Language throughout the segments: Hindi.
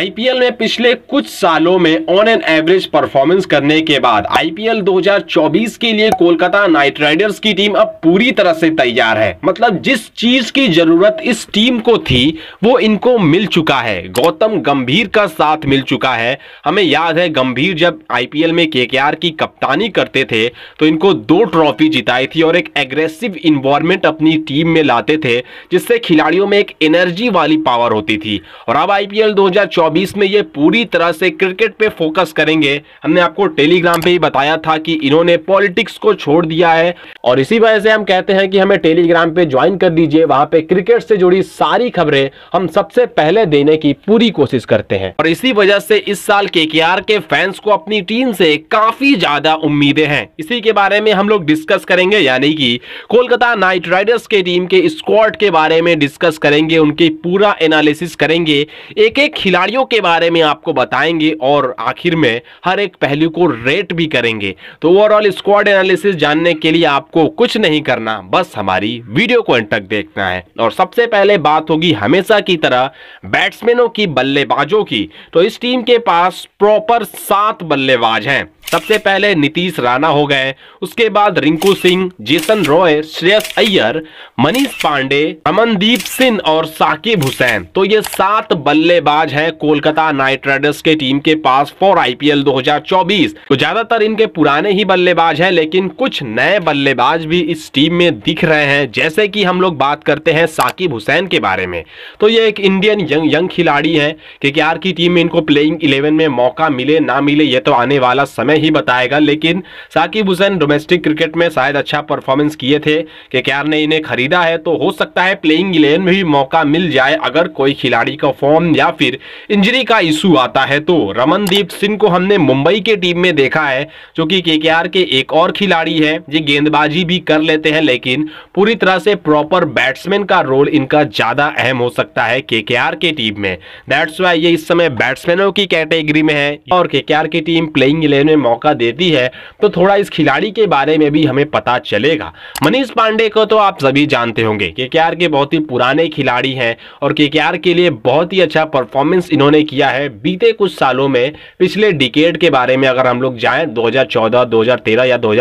आईपीएल में पिछले कुछ सालों में ऑन एन एवरेज परफॉर्मेंस करने के बाद आईपीएल 2024 के लिए कोलकाता नाइट राइडर्स की टीम अब पूरी तरह से तैयार है मतलब जिस चीज की जरूरत इस टीम को थी वो इनको मिल चुका है गौतम गंभीर का साथ मिल चुका है हमें याद है गंभीर जब आईपीएल में के की कप्तानी करते थे तो इनको दो ट्रॉफी जिताई थी और एक एग्रेसिव इन्वायरमेंट अपनी टीम में लाते थे जिससे खिलाड़ियों में एक एनर्जी वाली पावर होती थी और अब आईपीएल दो 2024 में ये पूरी तरह से क्रिकेट पे फोकस करेंगे हमने आपको टेलीग्राम पे ही बताया था कि इन्होंने पॉलिटिक्स को छोड़ दिया है और इसी वजह से हम कहते हैं कि हमें टेलीग्राम पे ज्वाइन कर दीजिए वहां पे क्रिकेट से जुड़ी सारी खबरें हम सबसे पहले देने की पूरी कोशिश करते हैं और इसी वजह से इस साल के के फैंस को अपनी टीम से काफी ज्यादा उम्मीदें हैं इसी के बारे में हम लोग डिस्कस करेंगे यानी कि कोलकाता नाइट राइडर्स के टीम के स्क्वाड के बारे में डिस्कस करेंगे उनके पूरा एनालिसिस करेंगे एक एक खिलाड़ियों पहलुओं के बारे में आपको बताएंगे और आखिर में हर एक पहलू को रेट भी करेंगे तो ओवरऑल स्क्वाड एनालिसिस जानने के लिए आपको कुछ नहीं करना बस हमारी वीडियो को एंटक देखना है और सबसे पहले बात होगी हमेशा की तरह बैट्समैनों की बल्लेबाजों की तो इस टीम के पास प्रॉपर सात बल्लेबाज हैं सबसे पहले नीतीश राणा हो गए उसके बाद रिंकू सिंह जेसन रॉय श्रेयस अय्यर मनीष पांडे अमनदीप सिंह और साकिब हुसैन तो ये सात बल्लेबाज हैं कोलकाता नाइट राइडर्स के टीम के पास फॉर आईपीएल 2024 तो ज्यादातर इनके पुराने ही बल्लेबाज हैं लेकिन कुछ नए बल्लेबाज भी इस टीम में दिख रहे हैं जैसे की हम लोग बात करते हैं साकिब हुसैन के बारे में तो ये एक इंडियन यंग यंग खिलाड़ी है के की टीम में इनको प्लेइंग इलेवन में मौका मिले ना मिले ये तो आने वाला समय ही बताएगा लेकिन साकिब हुसैन डोमेस्टिक क्रिकेट में शायद अच्छा परफॉर्मेंस किए थे कि क्यार ने इन्हें खरीदा है तो हो सकता है प्लेइंग इलेवन में भी मौका मिल जाए अगर कोई खिलाड़ी का फॉर्म या फिर इंजरी का इशू आता है तो रमनदीप सिंह को हमने मुंबई के टीम में देखा है जो कि के के एक और खिलाड़ी है ये गेंदबाजी भी कर लेते हैं लेकिन पूरी तरह से प्रॉपर बैट्समैन का रोल इनका ज़्यादा अहम हो सकता है के के टीम में दैट्स वाई ये इस समय बैट्समैनों की कैटेगरी में है और के के टीम प्लेइंग इलेवन में मौका देती है तो थोड़ा इस खिलाड़ी के बारे में भी हमें पता चलेगा मनीष पांडे को तो आप सभी जानते होंगे के के बहुत ही पुराने खिलाड़ी हैं और के के लिए बहुत ही अच्छा परफॉर्मेंस इन्होंने किया है बीते कुछ सालों में पिछले डिकेड के बारे में अगर हम लोग जाएं दो हज़ार या दो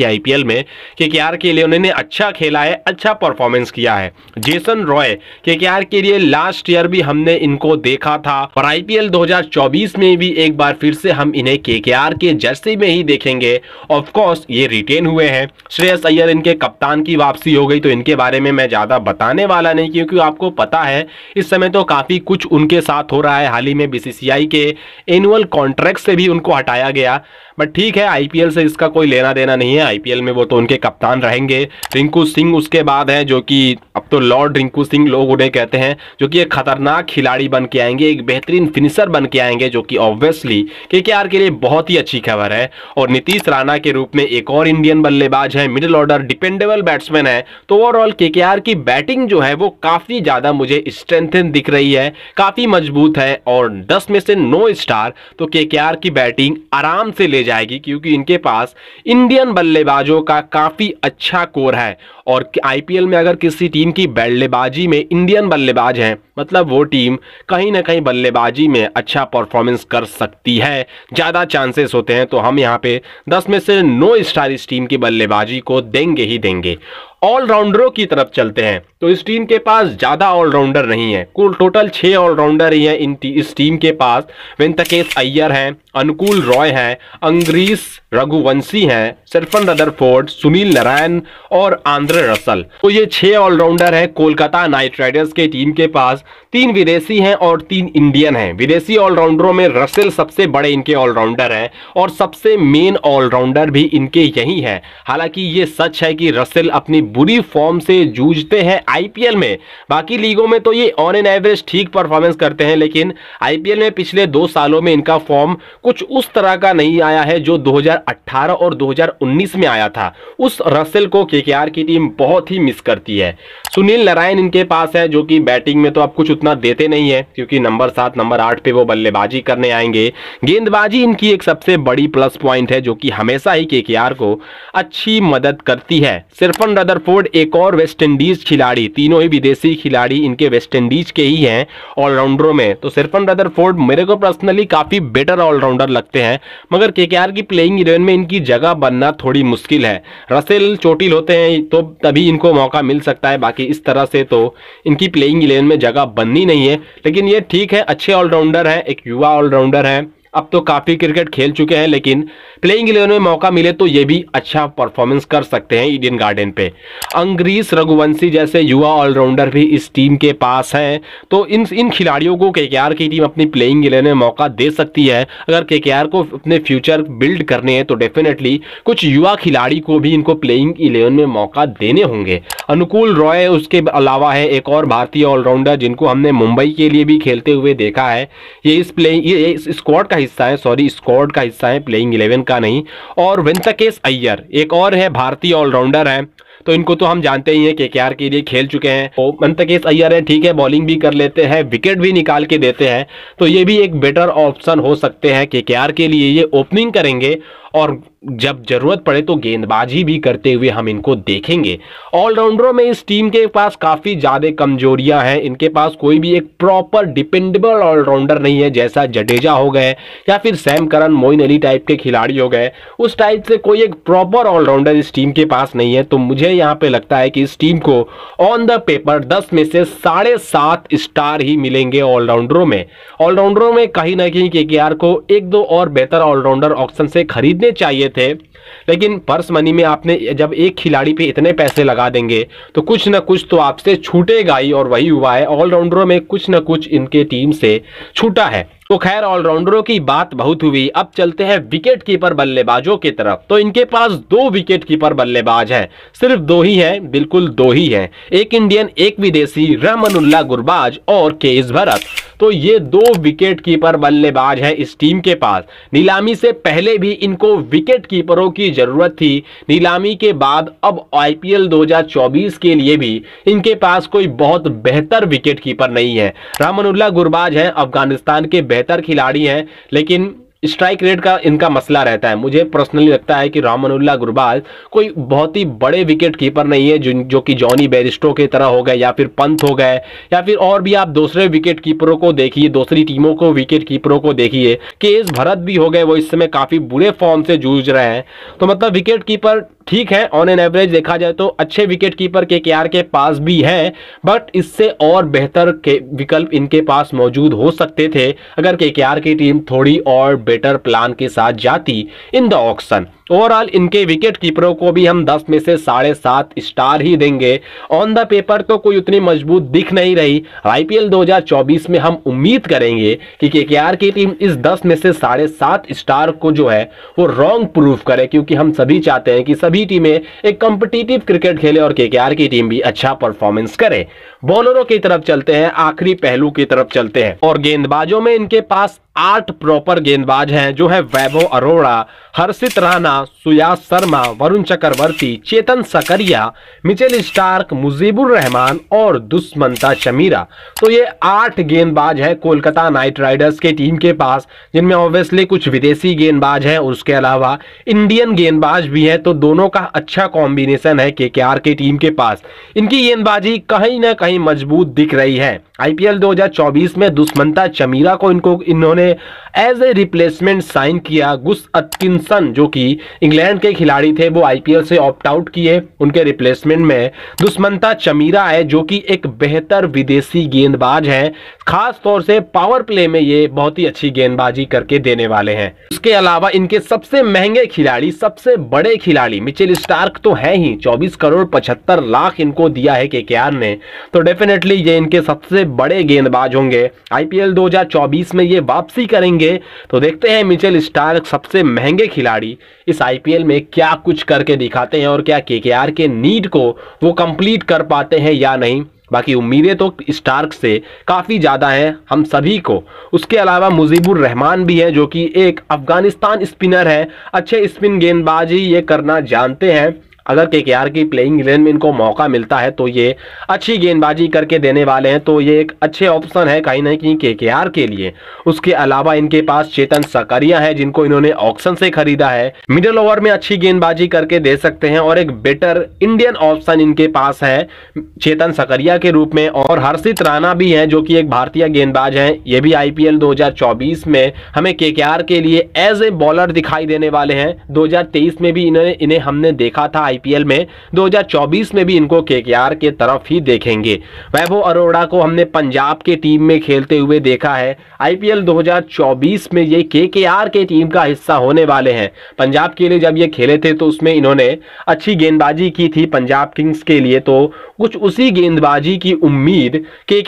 के आई में के के लिए उन्होंने अच्छा खेला है अच्छा परफॉर्मेंस किया है जेसन रॉय के के लिए लास्ट ईयर भी हमने इनको देखा था और आईपीएल 2024 में भी एक बार फिर से हम इन्हें के के जज जर्सी में ही देखेंगे ऑफकोर्स ये रिटेन हुए हैं श्रेयस अय्यर इनके कप्तान की वापसी हो गई तो इनके बारे में मैं ज़्यादा बताने वाला नहीं क्योंकि आपको पता है इस समय तो काफ़ी कुछ उनके साथ हो रहा है हाल ही में बी के एनुअल कॉन्ट्रैक्ट से भी उनको हटाया गया बट ठीक है आईपीएल से इसका कोई लेना देना नहीं है आईपीएल में वो तो उनके कप्तान रहेंगे रिंकू सिंह उसके बाद हैं जो कि अब तो लॉर्ड रिंकू सिंह लोग उन्हें कहते हैं जो कि एक खतरनाक खिलाड़ी बन के आएंगे एक बेहतरीन फिनिशर बन के आएंगे जो कि ऑब्वियसली के के लिए बहुत ही अच्छी खबर है और नीतीश राणा के रूप में एक और इंडियन बल्लेबाज है मिडिल ऑर्डर डिपेंडेबल बैट्समैन है तो ओवरऑल के की बैटिंग जो है वो काफ़ी ज़्यादा मुझे स्ट्रेंथन दिख रही है काफ़ी मजबूत है और दस में से नो स्टार तो के की बैटिंग आराम से ले जाएगी क्योंकि इनके पास इंडियन बल्लेबाजों का काफ़ी अच्छा कोर है और आईपीएल में अगर किसी टीम की बल्लेबाजी में इंडियन बल्लेबाज हैं मतलब वो टीम कहीं ना कहीं बल्लेबाजी में अच्छा परफॉर्मेंस कर सकती है ज़्यादा चांसेस होते हैं तो हम यहाँ पे 10 में से 9 स्टार इस टीम की बल्लेबाजी को देंगे ही देंगे ऑलराउंडरों की तरफ चलते हैं तो इस टीम के पास ज़्यादा ऑलराउंडर नहीं है कुल टोटल छह ऑलराउंडर ही हैं इन टी, इस टीम के पास वेंतकेश अय्यर हैं अनुकूल रॉय हैं अंग्रीस रघुवंशी हैं सरफन रदरफोर्ड सुनील नारायण और आंध्र रसल तो ये छह ऑलराउंडर हैं कोलकाता नाइट राइडर्स के टीम के पास तीन विदेशी हैं और तीन इंडियन हैं विदेशी ऑलराउंडरों में रसेल सबसे बड़े इनके ऑलराउंडर हैं और सबसे मेन ऑलराउंडर भी इनके यही हैं हालांकि ये सच है कि रसेल अपनी बुरी फॉर्म से जूझते हैं आईपीएल में बाकी लीगों में तो ये ऑन एन एवरेज ठीक परफॉर्मेंस करते हैं लेकिन आईपीएल में पिछले दो सालों में इनका फॉर्म कुछ उस तरह का नहीं आया है जो 2018 और 2019 में आया था उस रसेल को के की टीम बहुत ही मिस करती है सुनील नारायण इनके पास है जो कि बैटिंग में तो अब कुछ उतना देते नहीं है क्योंकि नंबर सात नंबर आठ पे वो बल्लेबाजी करने आएंगे गेंदबाजी इनकी एक सबसे बड़ी प्लस पॉइंट है जो कि हमेशा ही के को अच्छी मदद करती है सिर्फन रदर रदरफोर्ड एक और वेस्टइंडीज खिलाड़ी तीनों ही विदेशी खिलाड़ी इनके वेस्टइंडीज के ही हैं ऑलराउंडरों में तो सिरफन रदरफोर्ड मेरे को पर्सनली काफ़ी बेटर ऑलराउंडर लगते हैं मगर के की प्लेइंग इलेवन में इनकी जगह बनना थोड़ी मुश्किल है रसेल चोटिल होते हैं तो तभी इनको मौका मिल सकता है बाकी इस तरह से तो इनकी प्लेइंग इलेवन में जगह बननी नहीं है लेकिन ये ठीक है अच्छे ऑलराउंडर हैं एक युवा ऑलराउंडर हैं अब तो काफ़ी क्रिकेट खेल चुके हैं लेकिन प्लेइंग इलेवन में मौका मिले तो ये भी अच्छा परफॉर्मेंस कर सकते हैं इंडियन गार्डन पे अंग्रीस रघुवंशी जैसे युवा ऑलराउंडर भी इस टीम के पास हैं तो इन इन खिलाड़ियों को के की टीम अपनी प्लेइंग इलेवन में मौका दे सकती है अगर के को अपने फ्यूचर बिल्ड करने हैं तो डेफिनेटली कुछ युवा खिलाड़ी को भी इनको प्लेइंग इलेवन में मौका देने होंगे अनुकूल रॉय उसके अलावा है एक और भारतीय ऑलराउंडर जिनको हमने मुंबई के लिए भी खेलते हुए देखा है ये इस प्लेइंग स्क्वाड का हिस्सा है सॉरी स्कॉड का हिस्सा है प्लेइंग इलेवन का नहीं और वेंकटेश अय्यर एक और है भारतीय ऑलराउंडर है तो इनको तो हम जानते ही हैं के के के लिए खेल चुके हैं तो मंतकेश अय्यर है ठीक है बॉलिंग भी कर लेते हैं विकेट भी निकाल के देते हैं तो ये भी एक बेटर ऑप्शन हो सकते हैं के के लिए ये ओपनिंग करेंगे और जब जरूरत पड़े तो गेंदबाजी भी करते हुए हम इनको देखेंगे ऑलराउंडरों में इस टीम के पास काफ़ी ज़्यादा कमजोरियां हैं इनके पास कोई भी एक प्रॉपर डिपेंडेबल ऑलराउंडर नहीं है जैसा जडेजा हो गए या फिर Sam Curran Moeen Ali type के खिलाड़ी हो गए उस टाइप से कोई एक प्रॉपर ऑलराउंडर इस टीम के पास नहीं है तो मुझे यहाँ पे लगता है कि इस टीम को ऑन द पेपर दस में से साढ़े सात स्टार ही मिलेंगे ऑलराउंडरों में ऑलराउंडरों में कहीं ना कहीं के को एक दो और बेहतर ऑलराउंडर ऑप्शन से खरीदने चाहिए थे लेकिन पर्स मनी में आपने जब एक खिलाड़ी पे इतने पैसे लगा देंगे तो कुछ ना कुछ तो आपसे छूटेगा ही और वही हुआ है ऑलराउंडरों में कुछ ना कुछ इनके टीम से छूटा है तो खैर ऑलराउंडरों की बात बहुत हुई अब चलते हैं विकेट कीपर बल्लेबाजों की तरफ तो इनके पास दो विकेट कीपर बल्लेबाज हैं सिर्फ दो ही हैं बिल्कुल दो ही हैं एक इंडियन एक विदेशी रहमनुल्ला गुरबाज और के भरत तो ये दो विकेट कीपर बल्लेबाज है इस टीम के पास नीलामी से पहले भी इनको विकेट कीपरों की जरूरत थी नीलामी के बाद अब आईपीएल 2024 के लिए भी इनके पास कोई बहुत बेहतर विकेट कीपर नहीं है रामनुल्ला गुरबाज हैं अफगानिस्तान के बेहतर खिलाड़ी हैं लेकिन स्ट्राइक रेट का इनका मसला रहता है मुझे पर्सनली लगता है कि रामनुल्ला गुरबाज कोई बहुत ही बड़े विकेट कीपर नहीं है जो, जो कि जॉनी बेरिस्टो के तरह हो गए या फिर पंत हो गए या फिर और भी आप दूसरे विकेट कीपरों को देखिए दूसरी टीमों को विकेट कीपरों को देखिए के एस भरत भी हो गए वो इस समय काफ़ी बुरे फॉर्म से जूझ रहे हैं तो मतलब विकेट कीपर ठीक है ऑन एन एवरेज देखा जाए तो अच्छे विकेट कीपर के के के पास भी हैं बट इससे और बेहतर के विकल्प इनके पास मौजूद हो सकते थे अगर के की टीम थोड़ी और बेटर प्लान के साथ जाती इन द ऑक्शन ओवरऑल इनके विकेट कीपरों को भी हम दस में से साढ़े सात स्टार ही देंगे ऑन द पेपर तो कोई उतनी मजबूत दिख नहीं रही आईपीएल 2024 में हम उम्मीद करेंगे कि केकेआर की टीम इस 10 में से साढ़े सात स्टार को जो है वो रॉन्ग प्रूफ करे क्योंकि हम सभी चाहते हैं कि सभी टीमें एक कॉम्पिटिटिव क्रिकेट खेले और केकेआर की टीम भी अच्छा परफॉर्मेंस करे बॉलरों की तरफ चलते हैं आखिरी पहलू की तरफ चलते हैं और गेंदबाजों में इनके पास आठ प्रॉपर गेंदबाज हैं जो है वैभव अरोड़ा हर्षित राणा सुयास शर्मा वरुण चक्रवर्ती चेतन सकरिया मिचेल स्टार्क मुजीबुर रहमान और दुष्मंता शमीरा तो ये आठ गेंदबाज है कोलकाता नाइट राइडर्स के टीम के पास जिनमें ऑब्वियसली कुछ विदेशी गेंदबाज है उसके अलावा इंडियन गेंदबाज भी है तो दोनों का अच्छा कॉम्बिनेशन है के के टीम के पास इनकी गेंदबाजी कहीं ना कहीं मजबूत दिख रही है आईपीएल 2024 में दुष्मंता चमीरा को इनको इन्होंने एज ए रिप्लेसमेंट साइन किया गुस अटकिन विलियमसन जो कि इंग्लैंड के खिलाड़ी थे वो आईपीएल से ऑप्ट आउट किए उनके रिप्लेसमेंट में दुष्मंता चमीरा है जो कि एक बेहतर विदेशी गेंदबाज है खास तौर से पावर प्ले में ये बहुत ही अच्छी गेंदबाजी करके देने वाले हैं इसके अलावा इनके सबसे महंगे खिलाड़ी सबसे बड़े खिलाड़ी मिचेल स्टार्क तो है ही चौबीस करोड़ पचहत्तर लाख इनको दिया है के ने तो डेफिनेटली ये इनके सबसे बड़े गेंदबाज होंगे आईपीएल दो में ये वापसी करेंगे तो देखते हैं मिचेल स्टार्क सबसे महंगे खिलाड़ी इस आईपीएल में क्या कुछ करके दिखाते हैं और क्या केकेआर के नीड को वो कंप्लीट कर पाते हैं या नहीं बाकी उम्मीदें तो स्टार्क से काफ़ी ज़्यादा हैं हम सभी को उसके अलावा मुजीबुर रहमान भी हैं जो कि एक अफ़गानिस्तान स्पिनर है अच्छे स्पिन गेंदबाजी ये करना जानते हैं अगर के के की प्लेइंग इलेवन में इनको मौका मिलता है तो ये अच्छी गेंदबाजी करके देने वाले हैं तो ये एक अच्छे ऑप्शन है कहीं ना कहीं के के के लिए उसके अलावा इनके पास चेतन सकरिया है जिनको इन्होंने ऑप्शन से खरीदा है मिडिल ओवर में अच्छी गेंदबाजी करके दे सकते हैं और एक बेटर इंडियन ऑप्शन इनके पास है चेतन सकरिया के रूप में और हर्षित राणा भी है जो की एक भारतीय गेंदबाज है ये भी आईपीएल 2024 में हमें के के लिए एज ए बॉलर दिखाई देने वाले हैं दो में भी इन्हें हमने देखा था आईपीएल में 2024 में भी इनको केकेआर के तरफ ही देखेंगे वैभव अरोड़ा को हमने पंजाब के टीम में खेलते हुए देखा है आईपीएल 2024 में ये केकेआर के टीम का हिस्सा होने वाले हैं पंजाब के लिए जब ये खेले थे तो उसमें इन्होंने अच्छी गेंदबाजी की थी पंजाब किंग्स के लिए तो कुछ उसी गेंदबाजी की उम्मीद के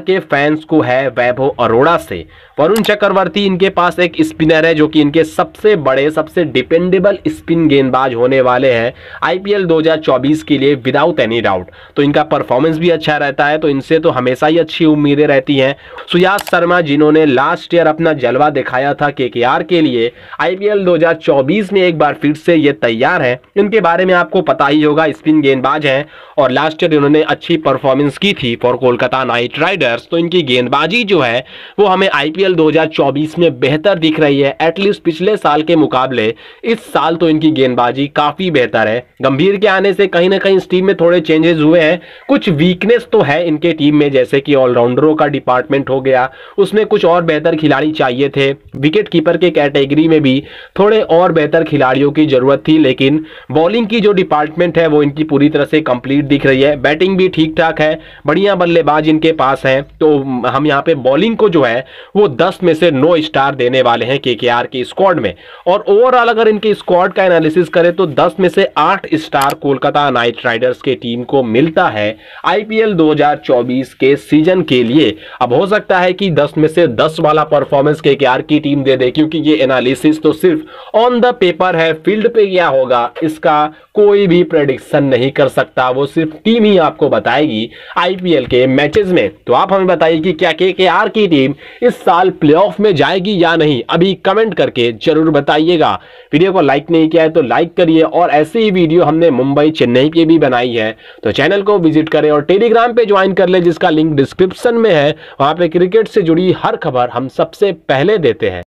के फैंस को है वैभव अरोड़ा से वरुण चक्रवर्ती इनके पास एक स्पिनर है जो कि इनके सबसे बड़े सबसे डिपेंडेबल स्पिन गेंदबाज होने वाले हैं आईपीएल 2024 के लिए विदाउट एनी डाउट तो इनका परफॉर्मेंस भी अच्छा रहता है तो इनसे तो हमेशा ही अच्छी उम्मीदें रहती हैं सुयास शर्मा जिन्होंने लास्ट ईयर अपना जलवा दिखाया था के के लिए आईपीएल 2024 में एक बार फिर से ये तैयार है इनके बारे में आपको पता ही होगा स्पिन गेंदबाज हैं और लास्ट ईयर इन्होंने अच्छी परफॉर्मेंस की थी फॉर कोलकाता नाइट राइडर्स तो इनकी गेंदबाजी जो है वो हमें आईपीएल 2024 में बेहतर दिख रही है एटलीस्ट पिछले साल के मुकाबले इस साल तो इनकी गेंदबाजी काफ़ी बेहतर है गंभीर के आने से कहीं ना कहीं इस टीम में थोड़े चेंजेस हुए हैं कुछ वीकनेस तो है इनके टीम में जैसे कि ऑलराउंडरों का डिपार्टमेंट हो गया उसमें कुछ और बेहतर खिलाड़ी चाहिए थे विकेट कीपर के कैटेगरी में भी थोड़े और बेहतर खिलाड़ियों की जरूरत थी लेकिन बॉलिंग की जो डिपार्टमेंट है वो इनकी पूरी तरह से कंप्लीट दिख रही है बैटिंग भी ठीक ठाक है बढ़िया बल्लेबाज इनके पास है तो हम यहाँ पे बॉलिंग को जो है वो दस में से नौ स्टार देने वाले हैं के के आर की स्क्वाड में और ओवरऑल अगर इनके स्क्वाड का एनालिसिस करें तो दस में से आठ स्टार कोलकाता नाइट राइडर्स के टीम को मिलता है आईपीएल 2024 के सीजन के लिए अब हो सकता है कि 10 में से 10 वाला परफॉर्मेंस के की टीम दे दे क्योंकि ये एनालिसिस तो सिर्फ ऑन द पेपर है फील्ड पे क्या होगा इसका कोई भी प्रडिक्शन नहीं कर सकता वो सिर्फ टीम ही आपको बताएगी आईपीएल के मैचेस में तो आप हमें बताइए कि क्या के के आर की टीम इस साल प्लेऑफ में जाएगी या नहीं अभी कमेंट करके जरूर बताइएगा वीडियो को लाइक नहीं किया है तो लाइक करिए और ऐसी ही वीडियो हमने मुंबई चेन्नई की भी बनाई है तो चैनल को विजिट करें और टेलीग्राम पे ज्वाइन कर ले जिसका लिंक डिस्क्रिप्शन में है वहां पर क्रिकेट से जुड़ी हर खबर हम सबसे पहले देते हैं